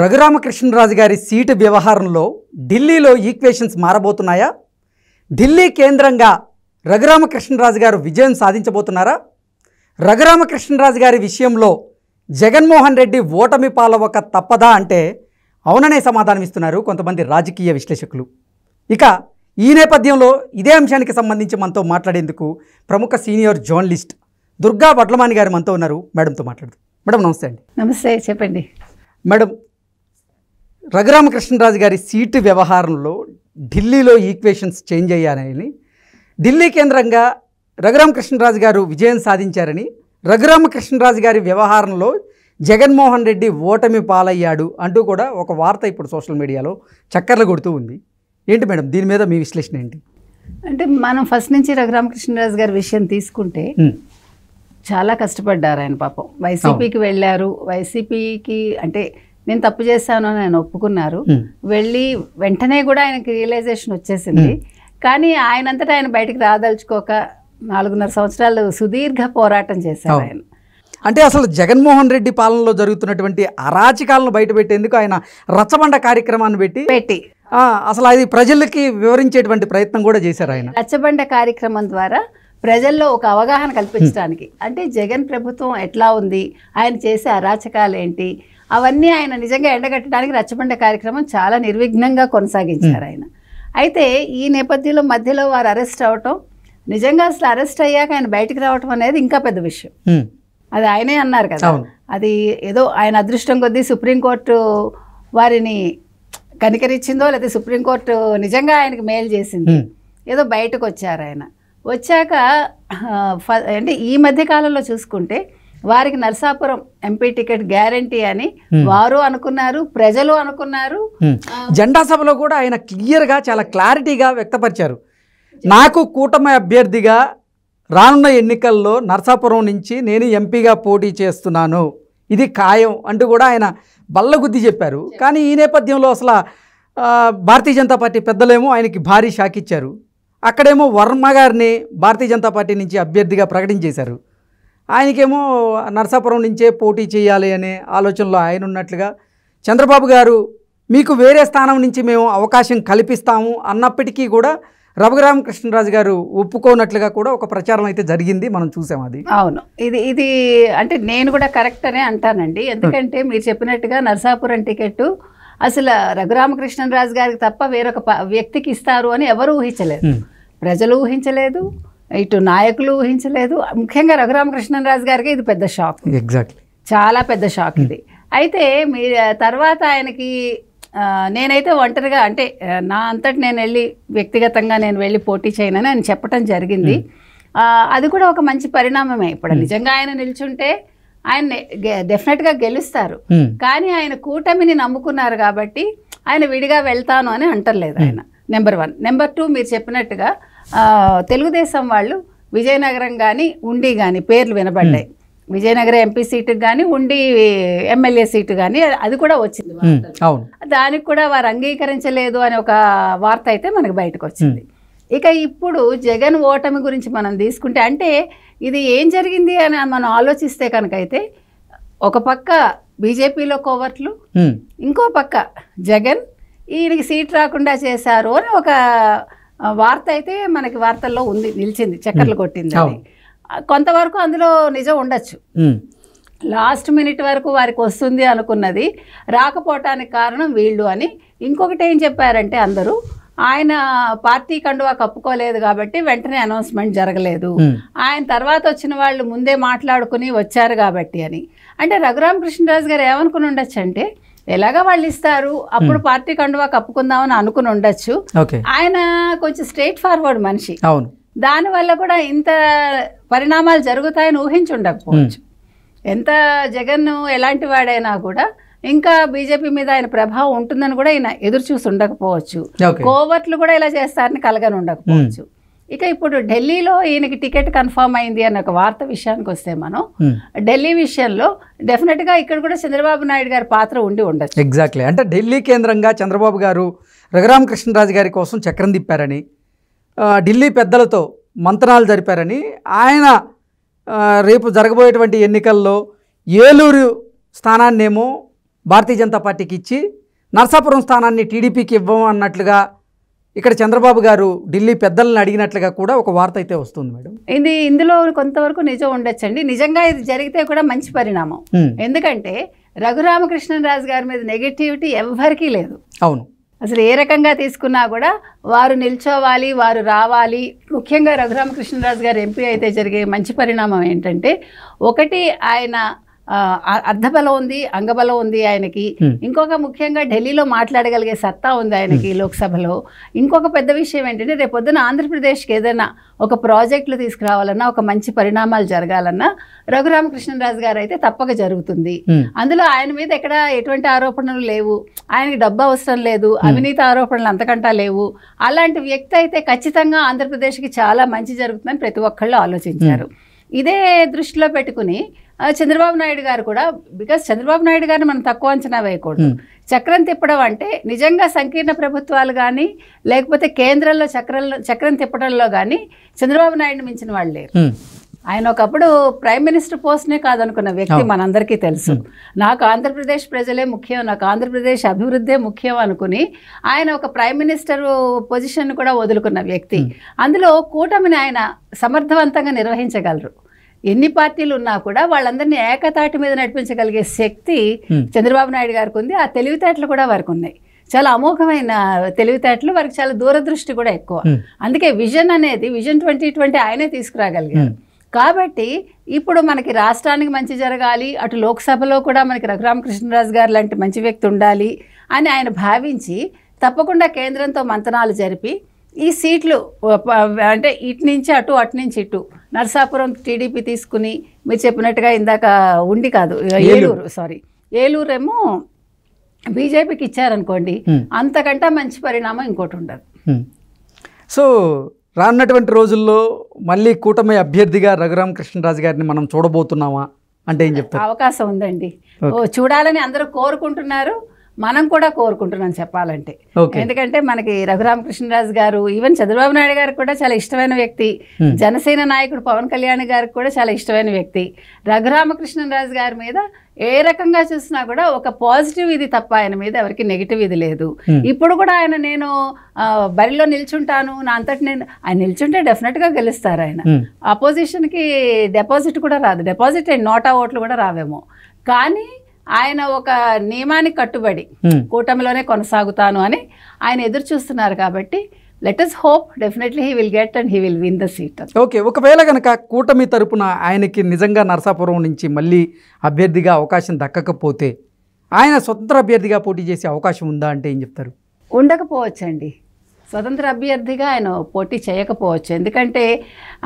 రఘురామకృష్ణరాజు గారి సీటు వ్యవహారంలో ఢిల్లీలో ఈక్వేషన్స్ మారబోతున్నాయా ఢిల్లీ కేంద్రంగా రఘురామకృష్ణరాజు గారు విజయం సాధించబోతున్నారా రఘురామకృష్ణరాజు గారి విషయంలో జగన్మోహన్ రెడ్డి ఓటమి పాలవక తప్పదా అంటే అవుననే సమాధానమిస్తున్నారు కొంతమంది రాజకీయ విశ్లేషకులు ఇక ఈ నేపథ్యంలో ఇదే అంశానికి సంబంధించి మనతో మాట్లాడేందుకు ప్రముఖ సీనియర్ జర్నలిస్ట్ దుర్గా వడ్లమాని గారు మనతో ఉన్నారు మేడంతో మాట్లాడుతూ మేడం నమస్తే అండి నమస్తే చెప్పండి మేడం రఘురామకృష్ణరాజు గారి సీటు వ్యవహారంలో ఢిల్లీలో ఈక్వేషన్స్ చేంజ్ అయ్యానని ఢిల్లీ కేంద్రంగా రఘురామకృష్ణరాజు గారు విజయం సాధించారని రఘురామకృష్ణరాజు గారి వ్యవహారంలో జగన్మోహన్ రెడ్డి ఓటమి పాలయ్యాడు అంటూ కూడా ఒక వార్త ఇప్పుడు సోషల్ మీడియాలో చక్కర్లు కొడుతూ ఉంది ఏంటి మేడం దీని మీద మీ విశ్లేషణ ఏంటి అంటే మనం ఫస్ట్ నుంచి రఘురామకృష్ణరాజు గారి విషయం తీసుకుంటే చాలా కష్టపడ్డారు ఆయన పాపం వైసీపీకి వెళ్ళారు వైసీపీకి అంటే నేను తప్పు చేశాను అని ఆయన ఒప్పుకున్నారు వెళ్ళి వెంటనే కూడా ఆయనకి రియలైజేషన్ వచ్చేసింది కానీ ఆయనంతటా ఆయన బయటకు రాదలుచుకోక నాలుగున్నర సంవత్సరాలు సుదీర్ఘ పోరాటం చేశారు ఆయన అంటే అసలు జగన్మోహన్ రెడ్డి పాలనలో జరుగుతున్నటువంటి అరాచకాలను బయటపెట్టేందుకు ఆయన రచ్చబండ కార్యక్రమాన్ని పెట్టి పెట్టి అసలు అది ప్రజలకి వివరించేటువంటి ప్రయత్నం కూడా చేశారు ఆయన రచ్చబండ కార్యక్రమం ద్వారా ప్రజల్లో ఒక అవగాహన కల్పించడానికి అంటే జగన్ ప్రభుత్వం ఎట్లా ఉంది ఆయన చేసే అరాచకాలు ఏంటి అవన్నీ ఆయన నిజంగా ఎండగట్టడానికి రచ్చబండ కార్యక్రమం చాలా నిర్విఘ్నంగా కొనసాగించారు ఆయన అయితే ఈ నేపథ్యంలో మధ్యలో వారు అరెస్ట్ అవటం నిజంగా అసలు అరెస్ట్ అయ్యాక ఆయన బయటకు రావటం అనేది ఇంకా పెద్ద విషయం అది ఆయనే అన్నారు కదా అది ఏదో ఆయన అదృష్టం కొద్దీ సుప్రీంకోర్టు వారిని కనికరించిందో లేదా సుప్రీంకోర్టు నిజంగా ఆయనకు మేలు చేసింది ఏదో బయటకు వచ్చారు ఆయన వచ్చాక అంటే ఈ మధ్యకాలంలో చూసుకుంటే వారికి నరసాపురం ఎంపీ టికెట్ గ్యారంటీ అని వారు అనుకున్నారు ప్రజలు అనుకున్నారు జెండా సభలో కూడా ఆయన క్లియర్గా చాలా క్లారిటీగా వ్యక్తపరిచారు నాకు కూటమి అభ్యర్థిగా రానున్న ఎన్నికల్లో నర్సాపురం నుంచి నేను ఎంపీగా పోటీ చేస్తున్నాను ఇది ఖాయం అంటూ కూడా ఆయన బల్లగుద్ది చెప్పారు కానీ ఈ నేపథ్యంలో అసలు భారతీయ జనతా పార్టీ పెద్దలేమో ఆయనకి భారీ షాక్ ఇచ్చారు అక్కడేమో వర్మ గారిని భారతీయ జనతా పార్టీ నుంచి అభ్యర్థిగా ప్రకటించేశారు ఆయనకేమో నర్సాపురం నుంచే పోటీ చేయాలి అనే ఆలోచనలో ఆయన ఉన్నట్లుగా చంద్రబాబు గారు మీకు వేరే స్థానం నుంచి మేము అవకాశం కల్పిస్తాము అన్నప్పటికీ కూడా రఘురామ కృష్ణరాజు గారు ఒప్పుకోనట్లుగా కూడా ఒక ప్రచారం అయితే జరిగింది మనం చూసాం అది అవును ఇది ఇది అంటే నేను కూడా కరెక్ట్ అనే అంటానండి ఎందుకంటే మీరు చెప్పినట్టుగా నర్సాపురం టికెట్టు అసలు రఘురామకృష్ణరాజు గారికి తప్ప వేరొక వ్యక్తికి ఇస్తారు అని ఎవరు ఊహించలేదు ప్రజలు ఊహించలేదు ఇటు నాయకులు ఊహించలేదు ముఖ్యంగా రాజు గారికి ఇది పెద్ద షాక్ ఎగ్జాక్ట్లీ చాలా పెద్ద షాక్ ఇది అయితే మీ తర్వాత ఆయనకి నేనైతే ఒంటరిగా అంటే నా అంతటి నేను వెళ్ళి వ్యక్తిగతంగా నేను వెళ్ళి పోటీ చేయనని ఆయన చెప్పడం జరిగింది hmm. అది కూడా ఒక మంచి పరిణామమే ఇప్పుడు hmm. నిజంగా ఆయన నిల్చుంటే ఆయన డెఫినెట్గా గెలుస్తారు hmm. కానీ ఆయన కూటమిని నమ్ముకున్నారు కాబట్టి ఆయన విడిగా వెళ్తాను అని అంటలేదు ఆయన నెంబర్ వన్ నెంబర్ టూ మీరు చెప్పినట్టుగా తెలుగుదేశం వాళ్ళు విజయనగరం కానీ ఉండి కానీ పేర్లు వినబడ్డాయి విజయనగరం ఎంపీ సీటు కానీ ఉండి ఎమ్మెల్యే సీటు కానీ అది కూడా వచ్చింది అవును దానికి కూడా వారు అంగీకరించలేదు అని ఒక వార్త అయితే మనకు బయటకు వచ్చింది ఇక ఇప్పుడు జగన్ ఓటమి గురించి మనం తీసుకుంటే అంటే ఇది ఏం జరిగింది అని మనం ఆలోచిస్తే కనుకైతే ఒక పక్క బీజేపీలో కోవట్లు ఇంకో పక్క జగన్ ఈయనకి సీట్ రాకుండా చేశారు అని ఒక వార్త అయితే మనకి వార్తల్లో ఉంది నిలిచింది చక్కర్లు కొట్టింది అది కొంతవరకు అందులో నిజం ఉండొచ్చు లాస్ట్ మినిట్ వరకు వారికి వస్తుంది అనుకున్నది రాకపోవటానికి కారణం వీళ్ళు అని ఇంకొకటి ఏం చెప్పారంటే అందరూ ఆయన పార్టీ కండువా కప్పుకోలేదు కాబట్టి వెంటనే అనౌన్స్మెంట్ జరగలేదు ఆయన తర్వాత వచ్చిన వాళ్ళు ముందే మాట్లాడుకుని వచ్చారు కాబట్టి అని అంటే రఘురామకృష్ణరాజు గారు ఏమనుకుని ఉండొచ్చు అంటే ఎలాగ వాళ్ళు ఇస్తారు అప్పుడు hmm. పార్టీ కండువా కప్పుకుందామని అనుకుని ఉండొచ్చు ఆయన కొంచెం స్ట్రైట్ ఫార్వర్డ్ మనిషి అవును వల్ల కూడా ఇంత పరిణామాలు జరుగుతాయని ఊహించుండకపోవచ్చు hmm. ఎంత జగన్ ఎలాంటి వాడైనా కూడా ఇంకా బీజేపీ మీద ఆయన ప్రభావం ఉంటుందని కూడా ఆయన ఎదురు చూసి ఉండకపోవచ్చు కోవర్ట్లు కూడా ఇలా చేస్తారని కలగని ఉండకపోవచ్చు hmm. ఇక ఇప్పుడు ఢిల్లీలో ఈయనకి టికెట్ కన్ఫర్మ్ అయింది అన్న ఒక వార్త విషయానికి వస్తే మనం hmm. ఢిల్లీ విషయంలో డెఫినెట్గా ఇక్కడ కూడా చంద్రబాబు నాయుడు గారి పాత్ర ఉండి ఉండదు ఎగ్జాక్ట్లీ అంటే ఢిల్లీ కేంద్రంగా చంద్రబాబు గారు రఘురామకృష్ణరాజు గారి కోసం చక్రం తిప్పారని ఢిల్లీ పెద్దలతో మంత్రాలు జరిపారని ఆయన రేపు జరగబోయేటువంటి ఎన్నికల్లో ఏలూరు స్థానాన్నేమో భారతీయ జనతా పార్టీకి ఇచ్చి నర్సాపురం స్థానాన్ని టీడీపీకి ఇవ్వమన్నట్లుగా అన్నట్లుగా ఇక్కడ చంద్రబాబు గారు ఢిల్లీ పెద్దలను అడిగినట్లుగా కూడా ఒక వార్త అయితే వస్తుంది మేడం ఇది ఇందులో కొంతవరకు నిజం ఉండొచ్చండి నిజంగా ఇది జరిగితే కూడా మంచి పరిణామం ఎందుకంటే రఘురామకృష్ణరాజు గారి మీద నెగటివిటీ ఎవ్వరికీ లేదు అవును అసలు ఏ రకంగా తీసుకున్నా కూడా వారు నిల్చోవాలి వారు రావాలి ముఖ్యంగా రఘురామకృష్ణరాజు గారు ఎంపీ అయితే జరిగే మంచి పరిణామం ఏంటంటే ఒకటి ఆయన అర్ధబలం ఉంది అంగబలం ఉంది ఆయనకి hmm. ఇంకొక ముఖ్యంగా ఢిల్లీలో మాట్లాడగలిగే సత్తా ఉంది ఆయనకి hmm. లోక్సభలో ఇంకొక పెద్ద విషయం ఏంటంటే రేపు పొద్దున ఆంధ్రప్రదేశ్కి ఏదైనా ఒక ప్రాజెక్టులు తీసుకురావాలన్నా ఒక మంచి పరిణామాలు జరగాలన్నా రఘురామకృష్ణరాజు గారు అయితే తప్పక జరుగుతుంది hmm. అందులో ఆయన మీద ఎక్కడ ఎటువంటి ఆరోపణలు లేవు ఆయనకి డబ్బు అవసరం లేదు అవినీతి ఆరోపణలు అంతకంటా లేవు అలాంటి వ్యక్తి అయితే ఖచ్చితంగా ఆంధ్రప్రదేశ్కి చాలా మంచి జరుగుతుందని ప్రతి ఒక్కళ్ళు ఆలోచించారు ఇదే దృష్టిలో పెట్టుకుని చంద్రబాబు నాయుడు గారు కూడా బికాస్ చంద్రబాబు నాయుడు గారిని మనం తక్కువ అంచనా వేయకూడదు hmm. చక్రం తిప్పడం అంటే నిజంగా సంకీర్ణ ప్రభుత్వాలు కానీ లేకపోతే కేంద్రంలో చక్రంలో చక్రం తిప్పడంలో కానీ చంద్రబాబు నాయుడు మించిన వాళ్ళు లేరు hmm. ఆయన ఒకప్పుడు ప్రైమ్ మినిస్టర్ పోస్ట్నే కాదనుకున్న వ్యక్తి మనందరికీ తెలుసు hmm. నాకు ఆంధ్రప్రదేశ్ ప్రజలే ముఖ్యం నాకు ఆంధ్రప్రదేశ్ అభివృద్ధే ముఖ్యం అనుకుని ఆయన ఒక ప్రైమ్ మినిస్టర్ పొజిషన్ కూడా వదులుకున్న వ్యక్తి అందులో కూటమిని ఆయన సమర్థవంతంగా నిర్వహించగలరు ఎన్ని పార్టీలు ఉన్నా కూడా వాళ్ళందరినీ ఏకతాటి మీద నడిపించగలిగే శక్తి hmm. చంద్రబాబు నాయుడు గారికి ఉంది ఆ తెలివితేటలు కూడా వారికి ఉన్నాయి చాలా అమోఘమైన తెలివితేటలు వారికి చాలా దూరదృష్టి కూడా ఎక్కువ hmm. అందుకే విజన్ అనేది విజన్ ట్వంటీ ట్వంటీ ఆయనే తీసుకురాగలిగారు hmm. కాబట్టి ఇప్పుడు మనకి రాష్ట్రానికి మంచి జరగాలి అటు లోక్సభలో కూడా మనకి రఘురామకృష్ణరాజు గారు లాంటి మంచి వ్యక్తి ఉండాలి అని ఆయన భావించి తప్పకుండా కేంద్రంతో మంతనాలు జరిపి ఈ సీట్లు అంటే ఇటు నుంచి అటు అటు నుంచి ఇటు నర్సాపురం టీడీపీ తీసుకుని మీరు చెప్పినట్టుగా ఇందాక ఉండి కాదు ఏలూరు సారీ ఏలూరేమో బీజేపీకి ఇచ్చారనుకోండి అంతకంటే మంచి పరిణామం ఇంకోటి ఉండదు సో రానున్నటువంటి రోజుల్లో మళ్ళీ కూటమి అభ్యర్థిగా రఘురామ కృష్ణరాజు గారిని మనం చూడబోతున్నామా అంటే ఏం చెప్తారు అవకాశం ఉందండి చూడాలని అందరూ కోరుకుంటున్నారు మనం కూడా కోరుకుంటున్నాం చెప్పాలంటే ఎందుకంటే మనకి రఘురామకృష్ణరాజు గారు ఈవెన్ చంద్రబాబు నాయుడు గారు కూడా చాలా ఇష్టమైన వ్యక్తి జనసేన నాయకుడు పవన్ కళ్యాణ్ గారికి కూడా చాలా ఇష్టమైన వ్యక్తి రఘురామకృష్ణరాజు గారి మీద ఏ రకంగా చూసినా కూడా ఒక పాజిటివ్ ఇది తప్ప ఆయన మీద ఎవరికి నెగిటివ్ ఇది లేదు ఇప్పుడు కూడా ఆయన నేను బరిలో నిల్చుంటాను నా అంతటి నేను ఆయన నిల్చుంటే డెఫినెట్గా గెలుస్తారు ఆయన అపోజిషన్కి డిపాజిట్ కూడా రాదు డిపాజిట్ అండ్ నోటా ఓట్లు కూడా రావేమో కానీ ఆయన ఒక నియమానికి కట్టుబడి hmm. కూటమిలోనే కొనసాగుతాను అని ఆయన ఎదురు చూస్తున్నారు కాబట్టి let us hope definitely he will get and he will win the seat okay ఒకవేళ కనుక కూటమి తరపున ఆయనకి నిజంగా నరసాపురం నుంచి మళ్ళీ అభ్యర్థిగా అవకాశం దక్కకపోతే ఆయన స్వతంత్ర అభ్యర్థిగా పోటీ చేసే అవకాశం ఉందా అంటే ఏం చెప్తారు ఉండకపోవచ్చండి స్వతంత్ర అభ్యర్థిగా ఆయన పోటీ చేయకపోవచ్చు ఎందుకంటే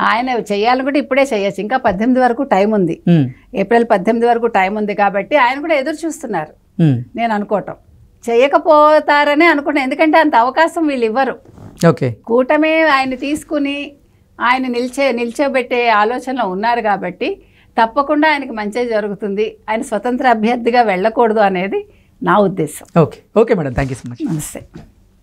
ఆయన చేయాలని కూడా ఇప్పుడే చేయొచ్చు ఇంకా పద్దెనిమిది వరకు టైం ఉంది ఏప్రిల్ పద్దెనిమిది వరకు టైం ఉంది కాబట్టి ఆయన కూడా ఎదురు చూస్తున్నారు నేను అనుకోవటం చేయకపోతారనే అనుకున్నాను ఎందుకంటే అంత అవకాశం వీళ్ళు ఇవ్వరు ఓకే కూటమే ఆయన తీసుకుని ఆయన నిల్చే నిల్చోబెట్టే ఆలోచనలో ఉన్నారు కాబట్టి తప్పకుండా ఆయనకి మంచి జరుగుతుంది ఆయన స్వతంత్ర అభ్యర్థిగా వెళ్ళకూడదు అనేది నా ఉద్దేశం okay okay madam thank you so much నమస్తే